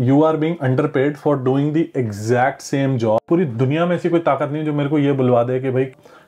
You are being under paid for doing the exact same job पूरी दुनिया में ऐसी कोई ताकत नहीं जो मेरे को ये बुलवा दे कि भाई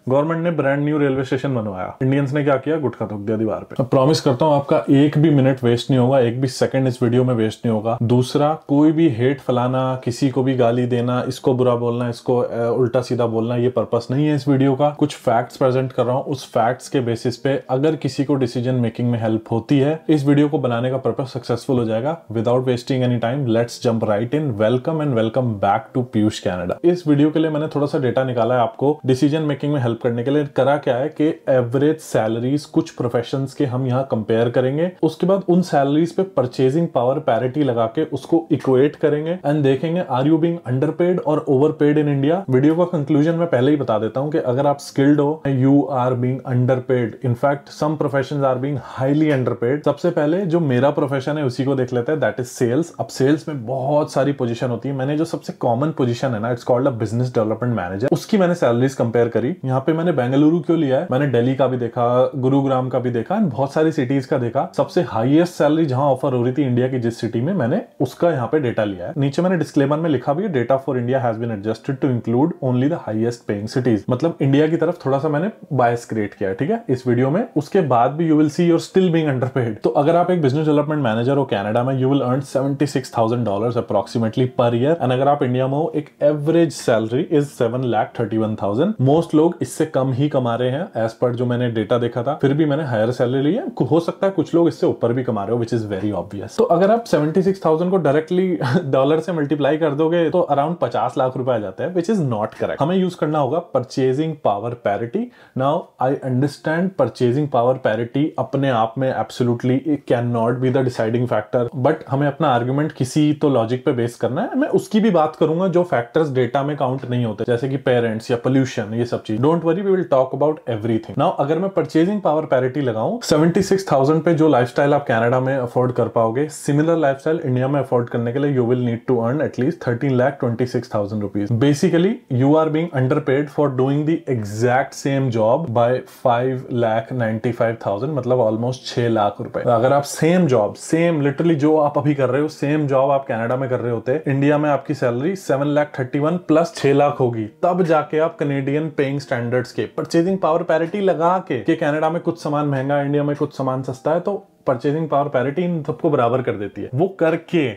गवर्नमेंट ने ब्रांड न्यू रेलवे स्टेशन बनवाया इंडियंस ने क्या किया गुटखा थोक दिया दीवार पे अब प्रॉमिस करता हूँ आपका एक भी मिनट वेस्ट नहीं होगा एक भी सेकंड इस वीडियो में वेस्ट नहीं होगा दूसरा कोई भी हेट फैलाना किसी को भी गाली देना इसको बुरा बोलना इसको उल्टा सीधा बोलना ये पर्पस नहीं है इस वीडियो का कुछ फैक्ट्स प्रेजेंट कर रहा हूँ उस फैक्ट्स के बेसिस पे अगर किसी को डिसीजन मेकिंग में हेल्प होती है इस वीडियो को बनाने का पर्पज सक्सेसफुल हो जाएगा without wasting any time let's jump right in welcome and welcome back to Piyush Canada इस वीडियो के लिए मैंने थोड़ा सा डेटा निकाला है आपको डिसीजन मेकिंग में हेल्प हेल्प करने के लिए करा क्या है कि एवरेज सैलरीज कुछ प्रोफेशंस के हम यहाँ कंपेयर करेंगे उसके बाद उन सैलरीज पे परचेजिंग पावर पैरिटी लगा के उसको इक्वेट करेंगे एंड देखेंगे are you being under paid और over paid in India video का कंक्लूजन मैं पहले ही बता देता हूँ कि अगर आप स्किल्ड हो you are being under paid in fact some profession are being highly under paid सबसे पहले जो मेरा प्रोफेशन है उसी को देख लेते हैं दैट इज सेल्स अब सेल्स में बहुत सारी पोजिशन होती है मैंने जो सबसे कॉमन पोजिशन है ना it's called a business development manager उसकी मैंने सैलरीज कंपेयर करी यहाँ यहाँ पे मैंने बेंगलुरु क्यों लिया है मैंने दिल्ली का भी देखा गुरुग्राम का भी देखा एंड बहुत सारी सिटीज का देखा सबसे हाईएस्ट सैलरी जहां ऑफर हो रही थी इंडिया की जिस सिटी में मैंने उसका यहाँ पे डेटा लिया है नीचे मैंने डिस्क्लेमर में लिखा भी है data for India has been adjusted to include only the highest paying cities मतलब इंडिया की तरफ थोड़ा सा मैंने बायस क्रिएट किया है ठीक है इस वीडियो में उसके बाद भी you will see your still being underpaid तो अगर आप एक बिजनेस डेवलपमेंट मैनेजर हो कैनेडा में you will earn seventy six thousand dollar approximately per year and अगर आप इंडिया में हो एक average salary is seven lakh thirty one thousand most लोग इस इससे कम ही कमा रहे हैं एज पर जो मैंने डेटा देखा था फिर भी मैंने हायर सैलरी ली है हो सकता है कुछ लोग इससे ऊपर भी कमा रहे हो विच इज वेरी ऑब्वियस तो अगर आप सेवेंटी सिक्स थाउजेंड को डायरेक्टली डॉलर से मल्टीप्लाई कर दोगे तो अराउंड पचास लाख रुपए आ जाते हैं विच इज नॉट करेक्ट हमें यूज करना होगा purchasing power parity now I understand purchasing power parity अपने आप में absolutely can not be the deciding factor but हमें अपना आर्ग्यूमेंट किसी तो लॉजिक पे बेस करना है मैं उसकी भी बात करूंगा जो फैक्टर्स डेटा में काउंट नहीं होते जैसे कि पेरेंट्स या पोल्यूशन ये सब चीज don't don't worry we will talk about everything now अगर मैं परचेजिंग पावर पैरिटी लगाऊं 76000 पे जो लाइफस्टाइल आप कनाडा में अफोर्ड कर पाओगे सिमिलर लाइफस्टाइल इंडिया में अफोर्ड करने के लिए you will need to earn at least thirteen lakh twenty six thousand rupees basically you are being under paid for doing the exact same job by five lakh ninety five thousand मतलब almost छह लाख रुपए अगर आप same job same literally जो आप अभी कर रहे हो सेम जॉब आप कनाडा में कर रहे होते इंडिया में आपकी salary seven lakh thirty one plus छह लाख होगी तब जाके आप कनेडियन पेइंग स्टैंडर्ड स्टैंडर्ड्स के परचेजिंग पावर पैरिटी लगा के कि कनाडा में कुछ सामान महंगा इंडिया में कुछ सामान सस्ता है तो परचेजिंग पावर पैरिटी इन सबको बराबर कर देती है वो करके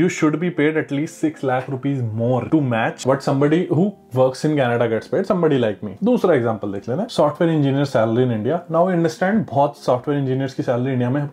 you should be paid at least 6 lakh rupees more to match what somebody who works in Canada gets paid, somebody like me. दूसरा एग्जाम्पल देख लेना software engineer salary in India now understand बहुत सॉफ्टवेयर इंजीनियर्स की salary India में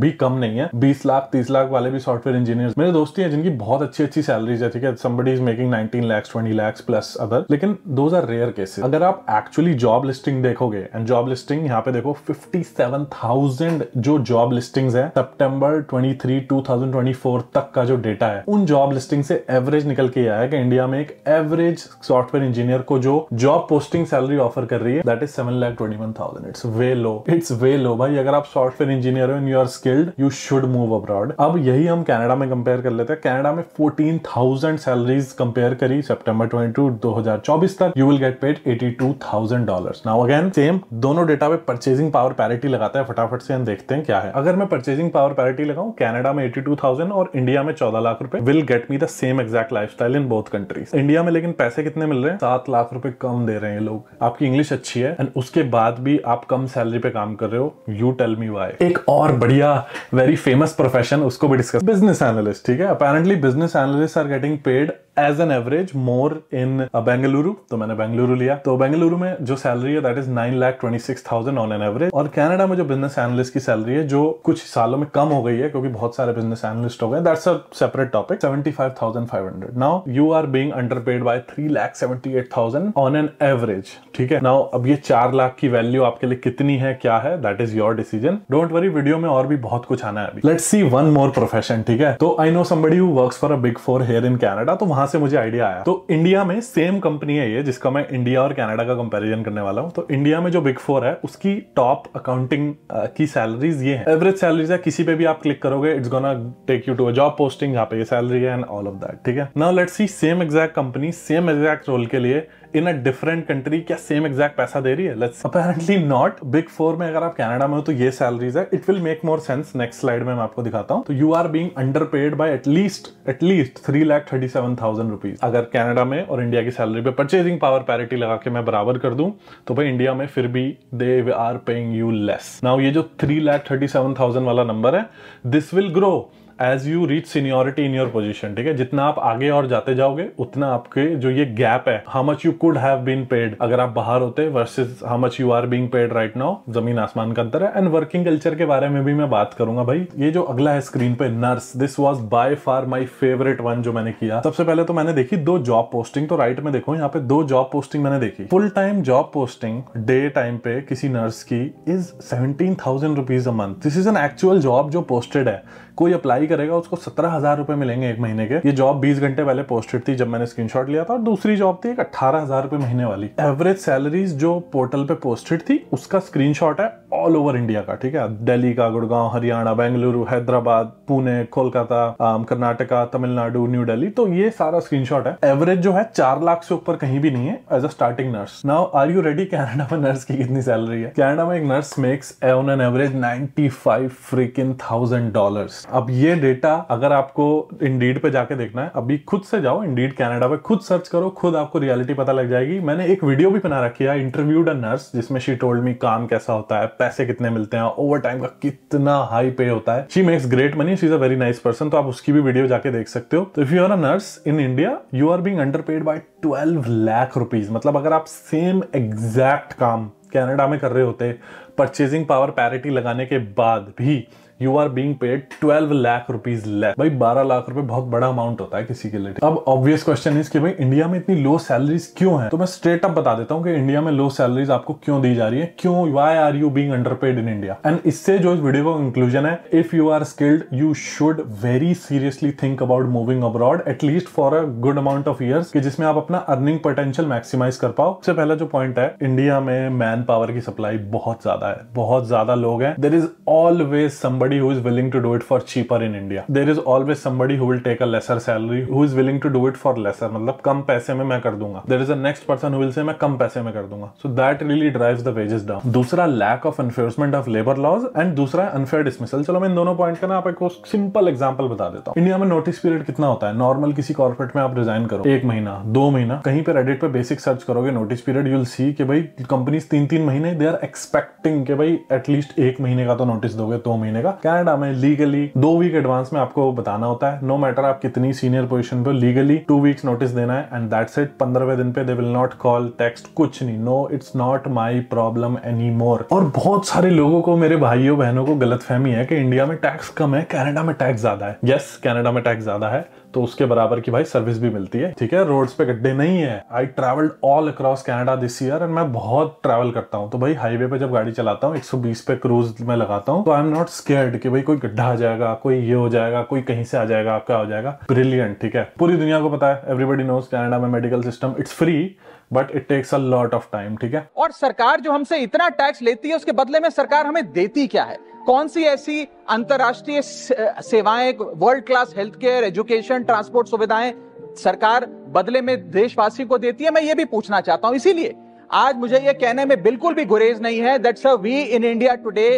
भी कम नहीं है 20 लाख 30 लाख वाले भी सॉफ्टवेयर इंजीनियर मेरे दोस्ती है जिनकी बहुत अच्छी अच्छी सैलरीज है ठीक है somebody is making 19 lakh 20 lakh plus other लेकिन दोज आर रेयर केसेस अगर आप एक्चुअली जॉब लिस्टिंग देखोगे एंड जॉब लिस्टिंग यहाँ पे देखो 57,000 जो जॉब लिस्टिंग्स है सितंबर 23 2024 तक का जो डेटा है उन जॉब लिस्टिंग से एवरेज निकल के आया कि इंडिया में एक एवरेज सॉफ्टवेयर इंजीनियर को जो जॉब पोस्टिंग सैलरी ऑफर कर रही है that is seven lakh twenty one thousand it's way low it's way low भाई अगर आप सॉफ्टवेयर इंजीनियर हो in you are skilled you should move abroad अब यही हम कैनेडा में कंपेयर कर लेते हैं कैनेडा में फोर्टीन थाउजेंड सैलरीज कंपेयर करी सेप्टेम्बर ट्वेंटी टू दो हजार चौबीस तक you will get paid eighty two thousand dollar now again same दोनों डेटा पे परचेजिंग पावर पैरिटी लगाता है फटाफट से हम देखते हैं क्या है अगर मैं परचेजिंग पावर पैरिटी लगाऊ कनाडा में एटी टू थाउजेंड और इंडिया में चौदह चौदह लाख रुपए will get me the same act life in both countries India में लेकिन पैसे कितने मिल रहे हैं सात लाख रुपए कम दे रहे हैं लोग आपकी इंग्लिश अच्छी है एंड उसके बाद भी आप कम सैलरी पे काम कर रहे हो यू टेल मी वाई एक और बढ़िया वेरी फेमस प्रोफेशन उसको भी डिस्कस बिजनेस एनालिस्ट ठीक है apparently business analyst are getting paid as an average more in Bengaluru तो मैंने बेंगलुरु लिया तो बेंगलुरु में जो सैलरी है that is nine lakh twenty six thousand on an average और कैनेडा में जो बिजनेस एनलिस्ट की सैलरी है जो कुछ सालों में कम हो गई है क्योंकि बहुत सारे बिजनेस एनलिस्ट हो गए that's a separate topic seventy five thousand five hundred now you are being under paid by three lakh seventy eight thousand on an average ठीक है नाउ अब ये चार लाख की वैल्यू आपके लिए कितनी है क्या है that is your decision don't worry video में और भी बहुत कुछ आना है अभी let's see one more profession ठीक है तो I know somebody who works for a big four here in Canada तो वहां यहाँ से मुझे आइडिया आया तो इंडिया में सेम कंपनी है ये जिसका मैं इंडिया और कनाडा का कंपैरिजन करने वाला हूँ तो इंडिया में जो बिग फोर है उसकी टॉप अकाउंटिंग uh, की सैलरीज ये हैं एवरेज सैलरीज है किसी पे भी आप क्लिक करोगे it's gonna take you to a job posting यहाँ पे ये सैलरी है एंड ऑल ऑफ दैट ठीक है now let's see same exact company same exact role के लिए इन अ डिफरेंट कंट्री क्या सेम एग्जैक्ट पैसा दे रही है let's apparently not big four में अगर आप कनाडा में हो तो ये सैलरीज है it will make more sense next slide में मैं आपको दिखाता हूँ तो you are being under paid by at least at least three lakh thirty seven thousand rupees अगर कैनेडा में और इंडिया की सैलरी पे परचेजिंग पावर पैरिटी लगा के मैं बराबर कर दूं तो भाई इंडिया में फिर भी they are paying you less now ये जो three lakh thirty seven thousand वाला नंबर है this will grow as you reach seniority in your position ठीक है जितना आप आगे और जाते जाओगे उतना आपके जो ये गैप है how much you could have been paid अगर आप बाहर होते versus how much you are being paid right now जमीन आसमान का अंतर है एंड वर्किंग कल्चर के बारे में भी मैं बात करूंगा भाई ये जो अगला है स्क्रीन पे nurse this was by far my favourite one जो मैंने किया सबसे पहले तो मैंने देखी दो जॉब पोस्टिंग तो राइट में देखो यहाँ पे दो जॉब पोस्टिंग मैंने देखी full time job posting day time पे किसी नर्स की is seventeen thousand rupees a month this is an actual job जो पोस्टेड है कोई अप्लाई करेगा उसको सत्रह हजार रुपए मिलेंगे एक महीने के ये जॉब बीस घंटे पहले पोस्टेड थी जब मैंने स्क्रीनशॉट लिया था और दूसरी जॉब थी एक अठारह हजार रुपए महीने वाली एवरेज सैलरीज जो पोर्टल पे पोस्टेड थी उसका स्क्रीनशॉट है ऑल ओवर इंडिया का ठीक है दिल्ली का गुड़गांव हरियाणा बेंगलुरु हैदराबाद पुणे कोलकाता कर्नाटका तमिलनाडु न्यू दिल्ली तो ये सारा स्क्रीनशॉट है एवरेज जो है चार लाख से ऊपर कहीं भी नहीं है as a starting nurse now are you ready Canada में नर्स की कितनी सैलरी है कैनेडा में एक nurse makes on an average ninety five freaking thousand dollar अब ये डेटा अगर आपको इंडीड पे जाके देखना है अभी खुद से जाओ इंडीड कैनेडा पे खुद सर्च करो खुद आपको रियलिटी पता लग जाएगी मैंने एक वीडियो भी बना रखी है इंटरव्यूड अ नर्स जिसमें शी टोल्ड मी काम कैसा होता है पैसे कितने मिलते हैं ओवर टाइम का कितना हाई पे होता है she makes great money she is a very nice person तो आप उसकी भी वीडियो जाके देख सकते हो तो if you are a nurse in India you are being under paid by twelve lakh rupees मतलब अगर आप सेम एग्जैक्ट काम कनाडा में कर रहे होते परचेजिंग पावर पैरिटी लगाने के बाद भी you are being paid twelve lakh rupees less भाई बारह लाख रुपए बहुत बड़ा अमाउंट होता है किसी के लिए अब ऑब्वियस क्वेश्चन इज कि भाई इंडिया में इतनी लो सैलरीज क्यों है तो मैं स्ट्रेट अप बता देता हूँ कि इंडिया में लो सैलरीज आपको क्यों दी जा रही है क्यों why are you being under paid in India and इससे जो इस वीडियो का इंक्लूजन है if you are skilled you should very seriously think about moving abroad at least for a good amount of year कि जिसमें आप अपना अर्निंग पोटेंशियल मैक्सिमाइज कर पाओ सबसे पहला जो पॉइंट है इंडिया में मैन पावर की सप्लाई बहुत ज्यादा है बहुत ज्यादा लोग हैं there is always somebody somebody who is willing to do it for cheaper in India. There is always somebody who will take a lesser salary who is willing to do it for lesser मतलब कम पैसे में मैं कर दूंगा There is a next person who will say मैं कम पैसे में कर दूंगा So that really drives the wages down. दूसरा lack of enforcement of labour laws and दूसरा unfair dismissal. चलो मैं इन दोनों point का ना आपको simple example बता देता हूँ India में notice period कितना होता है Normal किसी corporate में आप resign करो एक महीना दो महीना कहीं पे Reddit पे basic search करोगे notice period you'll see कि भाई companies तीन तीन महीने they are expecting कि भाई at least एक महीने का तो नोटिस दोगे दो महीने का कैनेडा में लीगली दो वीक एडवांस में आपको बताना होता है नो मैटर आप कितनी सीनियर पोजिशन पे लीगली टू वीक्स नोटिस देना है एंड दैट्स इट पंद्रह दिन पे they will not call text कुछ नहीं no it's not my problem any more और बहुत सारे लोगों को मेरे भाइयों बहनों को गलत फहमी है कि इंडिया में टैक्स कम है कैनेडा में टैक्स ज्यादा है यस yes, कैनेडा में टैक्स ज्यादा है तो उसके बराबर की भाई सर्विस भी मिलती है ठीक है रोड्स पे गड्ढे नहीं है I travelled all across Canada this year and मैं बहुत ट्रैवल करता हूँ तो भाई हाईवे पे जब गाड़ी चलाता हूँ 120 पे क्रूज में लगाता हूँ तो I am not scared के भाई कोई गड्ढा आ जाएगा कोई ये हो जाएगा कोई कहीं से आ जाएगा आपका हो जाएगा ब्रिलियंट ठीक है पूरी दुनिया को पता है एवरीबडी नोज कैनेडा में medical system it's free but it takes a lot of time ठीक है और सरकार जो हमसे इतना टैक्स लेती है उसके बदले में सरकार हमें देती क्या है कौन सी ऐसी अंतरराष्ट्रीय सेवाएं world class health care education transport सुविधाएं सरकार बदले में देशवासी को देती है मैं ये भी पूछना चाहता हूं इसीलिए आज मुझे ये कहने में बिल्कुल भी गुरेज नहीं है that's a we in India today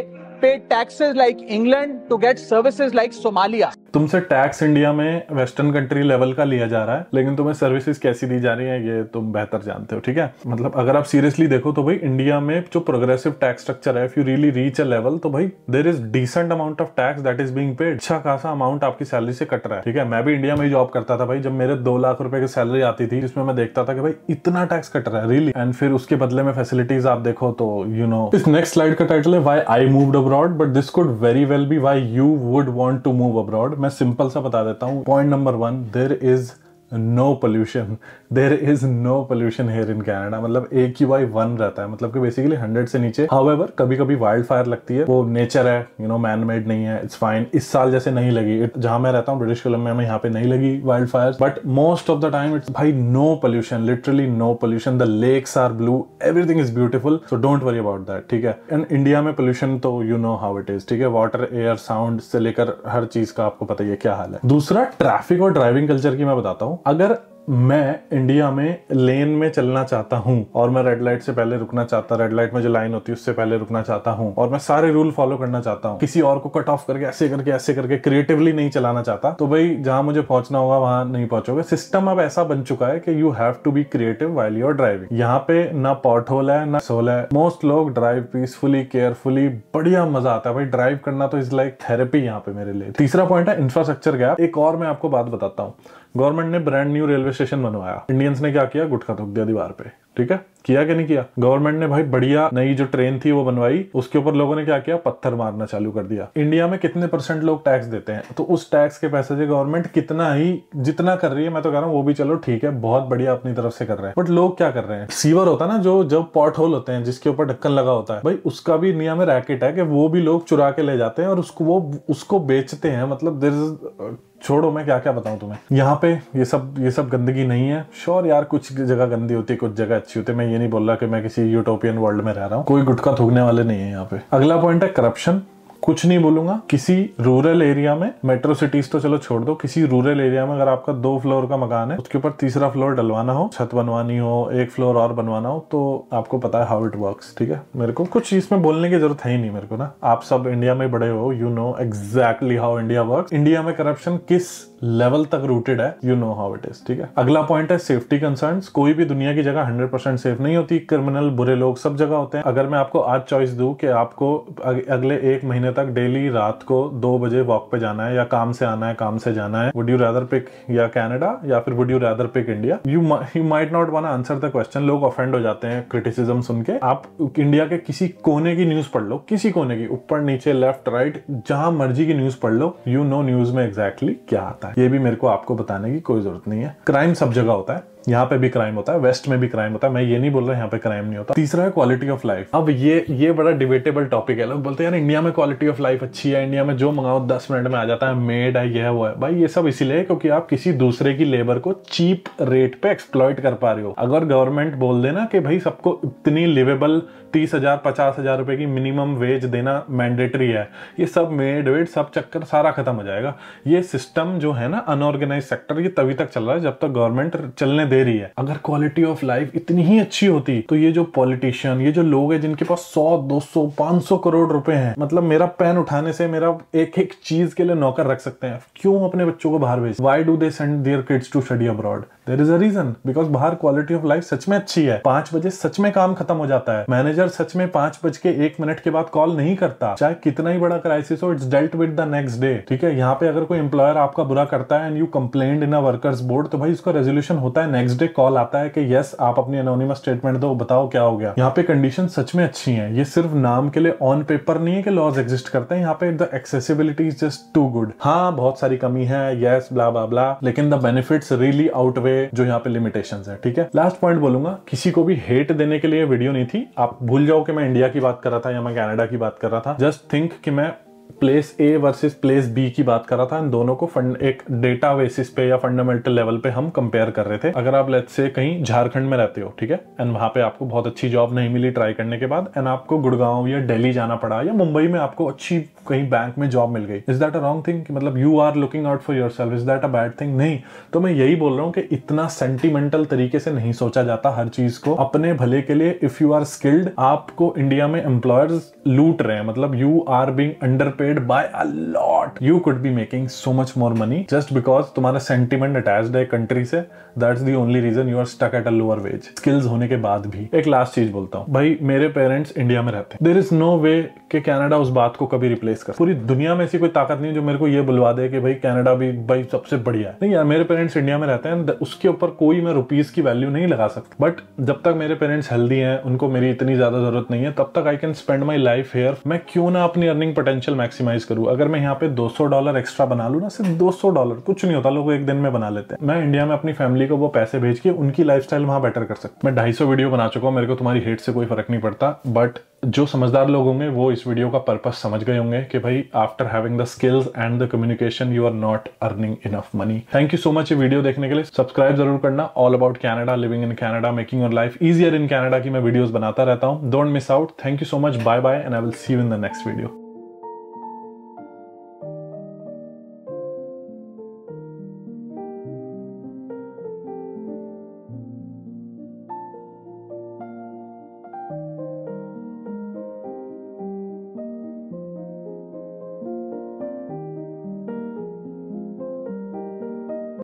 pay taxes like England to get services like Somalia तुमसे टैक्स इंडिया में वेस्टर्न कंट्री लेवल का लिया जा रहा है लेकिन तुम्हें सर्विसेज कैसी दी जा रही है ये तुम बेहतर जानते हो ठीक है मतलब अगर आप सीरियसली देखो तो भाई इंडिया में जो प्रोग्रेसिव टैक्स स्ट्रक्चर है if you really reach a level तो भाई there is decent amount of tax that is being paid अच्छा खासा अमाउंट आपकी सैलरी से कट रहा है ठीक है मैं भी इंडिया में ही जॉब करता था भाई जब मेरे दो लाख रुपए की सैलरी आती थी जिसमें मैं देखता था कि भाई इतना टैक्स कट रहा है रियली एंड फिर उसके बदले में फैसिलिटीज आप देखो तो यू नो इस नेक्स्ट स्लाइड का टाइटल है why I move abroad but this could very well be why you would want to move abroad मैं सिंपल सा बता देता हूँ point number one there is no pollution there is no pollution here in Canada मतलब एक ही by one रहता है मतलब कि बेसिकली हंड्रेड से नीचे हाउ कभी कभी वाइल्ड फायर लगती है वो नेचर है यू नो मैन मेड नहीं है इट्स फाइन इस साल जैसे नहीं लगी जहां मैं रहता हूँ ब्रिटिश कोलंबिया में यहाँ पे नहीं लगी wildfire but most of the time it's भाई no pollution literally no pollution the lakes are blue everything is beautiful so don't worry about that ठीक है एंड इंडिया में पोल्यूशन तो you know how it is ठीक है water air sound से लेकर हर चीज का आपको पता ही है क्या हाल है दूसरा ट्रैफिक और ड्राइविंग कल्चर की मैं बताता हूँ अगर मैं इंडिया में लेन में चलना चाहता हूँ और मैं रेड लाइट से पहले रुकना चाहता रेड लाइट में जो लाइन होती है उससे पहले रुकना चाहता हूँ और मैं सारे रूल फॉलो करना चाहता हूँ किसी और को कट ऑफ करके ऐसे करके ऐसे करके क्रिएटिवली नहीं चलाना चाहता तो भाई जहां मुझे पहुंचना होगा वहां नहीं पहुंचोगे सिस्टम अब ऐसा बन चुका है कि you have to be creative while you're driving यहाँ पे ना पॉट होल है ना सोल है मोस्ट लोग ड्राइव पीसफुली केयरफुली बढ़िया मजा आता है भाई ड्राइव करना तो इज लाइक थेरेपी यहाँ पे मेरे लिए तीसरा पॉइंट है इंफ्रास्ट्रक्चर गैप एक और मैं आपको बात बताता हूँ गवर्नमेंट ने ब्रांड न्यू रेलवे स्टेशन बनवाया इंडियंस ने क्या किया गुटखा थोक दिया दीवार पे ठीक है किया कि नहीं किया गवर्नमेंट ने भाई बढ़िया नई जो ट्रेन थी वो बनवाई उसके ऊपर लोगों ने क्या किया पत्थर मारना चालू कर दिया इंडिया में कितने परसेंट लोग टैक्स देते हैं तो उस टैक्स के पैसे से गवर्नमेंट कितना ही जितना कर रही है मैं तो कह रहा हूँ वो भी चलो ठीक है बहुत बढ़िया अपनी तरफ से कर रहे हैं बट लोग क्या कर रहे हैं सीवर होता है ना जो जब पॉट होल होते हैं जिसके ऊपर ढक्कन लगा होता है भाई उसका भी इंडिया में रैकेट है कि वो भी लोग चुरा के ले जाते हैं और उसको वो उसको बेचते हैं मतलब देर छोड़ो मैं क्या क्या बताऊँ तुम्हें यहाँ पे ये सब ये सब गंदगी नहीं है श्योर यार कुछ जगह गंदी होती है कुछ जगह अच्छी होती है मैं ये नहीं बोल रहा कि मैं किसी यूटोपियन वर्ल्ड में रह रहा हूँ कोई गुटखा थूकने वाले नहीं है यहाँ पे अगला पॉइंट है करप्शन कुछ नहीं बोलूंगा किसी रूरल एरिया में मेट्रो सिटीज तो चलो छोड़ दो किसी रूरल एरिया में अगर आपका दो फ्लोर का मकान है उसके ऊपर तीसरा फ्लोर डलवाना हो छत बनवानी हो एक फ्लोर और बनवाना हो तो आपको पता है हाउ इट वर्क ठीक है मेरे को कुछ इसमें बोलने की जरूरत है ही नहीं मेरे को ना आप सब इंडिया में बड़े हो you know exactly how India work India में करप्शन किस लेवल तक रूटेड है you know how it is ठीक है अगला पॉइंट है सेफ्टी कंसर्न कोई भी दुनिया की जगह हंड्रेड परसेंट सेफ नहीं होती क्रिमिनल बुरे लोग सब जगह होते हैं अगर मैं आपको आज चॉइस दू कि आपको अगले एक महीने तक डेली रात को दो बजे वॉक पे जाना है या काम से आना है काम से जाना है वुड यू रैदर पिक या कैनेडा या फिर would you rather pick India you you might not want answer the question लोग ऑफेंड हो जाते हैं क्रिटिसिज्म सुन के आप इंडिया के किसी कोने की न्यूज पढ़ लो किसी कोने की ऊपर नीचे लेफ्ट राइट जहां मर्जी की न्यूज पढ़ लो यू नो न्यूज में एग्जैक्टली exactly क्या आता है है ये भी मेरे को आपको बताने की कोई जरूरत नहीं है क्राइम सब जगह होता है यहाँ पे भी क्राइम होता है वेस्ट में भी क्राइम होता है मैं ये नहीं बोल रहा यहाँ पे क्राइम नहीं होता तीसरा है क्वालिटी ऑफ लाइफ अब ये ये बड़ा डिबेटेबल टॉपिक है लोग बोलते हैं यार इंडिया में क्वालिटी ऑफ लाइफ अच्छी है इंडिया में जो मंगाओ दस मिनट में आ जाता है मेड है यह वो है भाई ये सब इसीलिए क्योंकि आप किसी दूसरे की लेबर को चीप रेट पे एक्सप्लॉयट कर पा रहे हो अगर गवर्नमेंट बोल देना कि भाई सबको इतनी लिवेबल तीस हजार पचास हजार रुपए की मिनिमम वेज देना मैंडेटरी है ये सब मेड वेड सब चक्कर सारा खत्म हो जाएगा ये सिस्टम जो है ना अनऑर्गेनाइज सेक्टर ये तभी तक चल रहा है जब तक गवर्नमेंट चलने दे दे रही है अगर क्वालिटी ऑफ लाइफ इतनी ही अच्छी होती तो ये जो पॉलिटिशियन ये जो लोग है जिनके पास सौ दो सौ पांच सौ करोड़ रुपए हैं मतलब मेरा पेन उठाने से मेरा एक एक चीज के लिए नौकर रख सकते हैं क्यों अपने बच्चों को बाहर भेज why do they send their kids to study abroad there is a reason because बाहर क्वालिटी ऑफ लाइफ सच में अच्छी है पांच बजे सच में काम खत्म हो जाता है मैनेजर सच में पांच बज के एक मिनट के बाद कॉल नहीं करता चाहे कितना ही बड़ा क्राइसिस हो it's dealt with the next day ठीक है यहाँ पे अगर कोई एम्प्लॉयर आपका बुरा करता है and you complain in a workers board तो भाई उसका रेजोल्यूशन होता है नेक्स्ट डे कॉल आता है कि यस आप अपनी अनोनिमस स्टेटमेंट दो बताओ क्या हो गया यहाँ पे कंडीशन सच में अच्छी है ये सिर्फ नाम के लिए ऑन पेपर नहीं है कि लॉज एग्जिस्ट करते हैं यहाँ पे the accessibility is just too good हाँ बहुत सारी कमी है यस ब्ला ब्ला ब्ला लेकिन द बेनिफिट्स रियली आउटवे जो यहाँ पे लिमिटेशन है ठीक है लास्ट पॉइंट बोलूंगा किसी को भी हेट देने के लिए वीडियो नहीं थी आप भूल जाओ कि मैं इंडिया की बात कर रहा था या मैं कनाडा की बात कर रहा था जस्ट थिंक कि मैं place A versus place B की बात कर रहा था इन दोनों को फंड एक डेटा बेसिस पे या फंडामेंटल लेवल पे हम कंपेयर कर रहे थे अगर आप लेट्स से कहीं झारखंड में रहते हो ठीक है एंड वहां पे आपको बहुत अच्छी जॉब नहीं मिली ट्राई करने के बाद एंड आपको गुड़गांव या दिल्ली जाना पड़ा या मुंबई में आपको अच्छी कहीं बैंक में जॉब मिल गई is that a wrong thing मतलब you are looking out for yourself is that a bad thing नहीं तो मैं यही बोल रहा हूँ कि इतना सेंटिमेंटल तरीके से नहीं सोचा जाता हर चीज को अपने भले के लिए इफ यू आर स्किल्ड आपको इंडिया में एम्प्लॉयर्स लूट रहे हैं मतलब you are being under underpaid by a lot you could be making so much more money just because तुम्हारा sentiment attached है country से that's the only reason you are stuck at a lower wage skills होने के बाद भी एक last चीज बोलता हूँ भाई मेरे parents इंडिया में रहते हैं there is no way कि कनाडा उस बात को कभी रिप्लेस कर पूरी दुनिया में ऐसी कोई ताकत नहीं है जो मेरे को ये बुलवा दे कि भाई कनाडा भी भाई सबसे बढ़िया है नहीं यार मेरे पेरेंट्स इंडिया में रहते हैं उसके ऊपर कोई मैं रुपीज की वैल्यू नहीं लगा सकता बट जब तक मेरे पेरेंट्स हेल्दी हैं उनको मेरी इतनी ज्यादा जरूरत नहीं है तब तक I can spend my life here मैं क्यों ना अपनी अर्निंग पोटेंशियल मैक्सिमाइज करूँ अगर मैं यहाँ पे 200 डॉलर एक्स्ट्रा बना लूँ ना सिर्फ 200 डॉलर कुछ नहीं होता लोग एक दिन में बना लेते हैं मैं इंडिया में अपनी फैमिली को वो पैसे भेज के उनकी लाइफ स्टाइल वहाँ बेटर कर सकता मैं ढाई वीडियो बना चुका हूँ मेरे को तुम्हारी हेट से कोई फर्क नहीं पड़ता बट जो समझदार लोग होंगे वो इस वीडियो का पर्पज समझ गए होंगे कि भाई after having the skills and the communication you are not earning enough money thank you so much ये वीडियो देखने के लिए सब्सक्राइब जरूर करना all about Canada living in Canada making your life easier in Canada की मैं videos बनाता रहता हूँ don't miss out thank you so much bye bye and I will see you in the next video